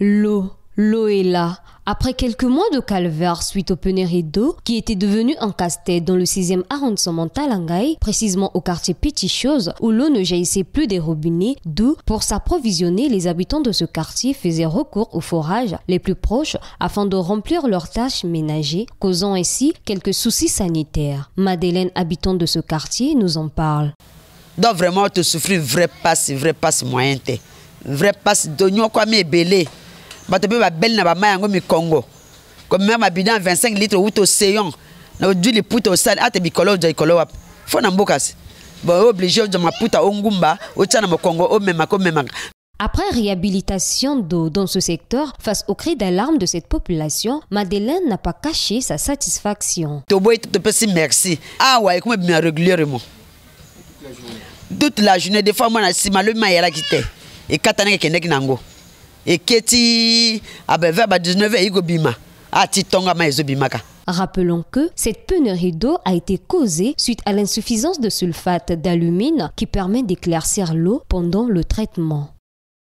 L'eau, l'eau est là. Après quelques mois de calvaire suite au pénurie d'eau, qui était devenu un casse dans le 6e arrondissement Talangai, précisément au quartier Petit Chose, où l'eau ne jaillissait plus des robinets, d'où, pour s'approvisionner, les habitants de ce quartier faisaient recours aux forages les plus proches afin de remplir leurs tâches ménagères, causant ainsi quelques soucis sanitaires. Madeleine, habitante de ce quartier, nous en parle. Donc vraiment, te souffrir vrai passe, vrai passe moyen, vrai passe d'oignon quoi, mais belé bato ba belle na bamai yango mikongo komema mabidan 25 litre outa oseyon na odwi liputa osali ate bikolo oza likolo wapi fo na mboka si bon oblige ozwa maputa ongumba otia na mokongo omemaka omemaka Après réhabilitation d'eau dans ce secteur, face au cri d'alarme de cette population, Madeleine n'a pas caché sa satisfaction. merci. Ah ouais, comment bien régulièrement. Toute la journée, des fois, moi, si malheureusement, il y a la quitté. Et quand on a quelqu'un qui E Et ah, Rappelons que cette pénurie d'eau a été causée suite à l'insuffisance de sulfate d'alumine qui permet d'éclaircir l'eau pendant le traitement.